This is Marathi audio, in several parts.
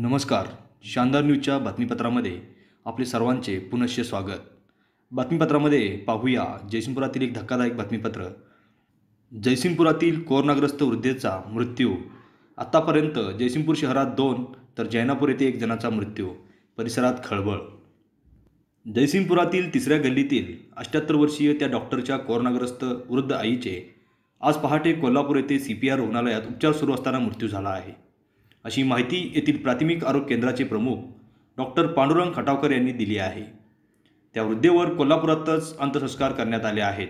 नमस्कार शानदार न्यूजच्या बातमीपत्रामध्ये आपले सर्वांचे पुनश्च स्वागत बातमीपत्रामध्ये पाहूया जयसिंगपुरातील एक धक्कादायक बातमीपत्र जयसिंगपुरातील कोरोनाग्रस्त वृद्धेचा मृत्यू आत्तापर्यंत जयसिंगपूर शहरात दोन तर जैनापूर येथे एक जणाचा मृत्यू परिसरात खळबळ जयसिंगपुरातील तिसऱ्या गल्लीतील अष्ट्याहत्तर वर्षीय त्या डॉक्टरच्या कोरोनाग्रस्त वृद्ध आईचे आज पहाटे कोल्हापूर येथे सी पी आर रुग्णालयात उपचार सुरू असताना मृत्यू झाला आहे अशी माहिती येथील प्राथमिक आरोग्य केंद्राचे प्रमुख डॉक्टर पांडुरंग खटावकर यांनी दिली आहे त्या वृद्धेवर कोल्हापुरातच अंत्यसंस्कार करण्यात आले आहेत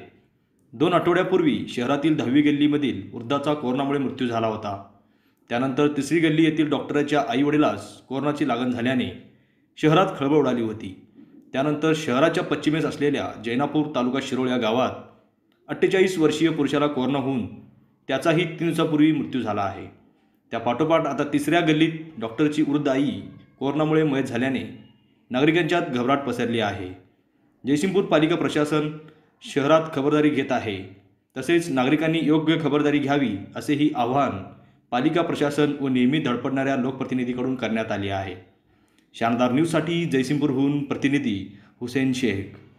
दोन आठवड्यापूर्वी शहरातील दहावी गल्लीमधील वृद्धाचा कोरोनामुळे मृत्यू झाला होता त्यानंतर तिसरी गल्ली येथील डॉक्टराच्या आईवडिलास कोरोनाची लागण झाल्याने शहरात खळबळ उडाली होती त्यानंतर शहराच्या पश्चिमेस असलेल्या जैनापूर तालुका शिरोळ या गावात अठ्ठेचाळीस वर्षीय पुरुषाला कोरोना होऊन त्याचाही तीन दिवसापूर्वी मृत्यू झाला आहे त्या पाठोपाठ आता तिसऱ्या गल्लीत डॉक्टरची वृद्ध आई कोरोनामुळे मयत झाल्याने नागरिकांच्यात घबराट पसरली आहे जयसिंगपूर पालिका प्रशासन शहरात खबरदारी घेत आहे तसेच नागरिकांनी योग्य खबरदारी घ्यावी असेही आव्हान पालिका प्रशासन व नियमित धडपडणाऱ्या लोकप्रतिनिधीकडून करण्यात आले आहे शानदार न्यूजसाठी जयसिंगपूरहून प्रतिनिधी हुसेन शेख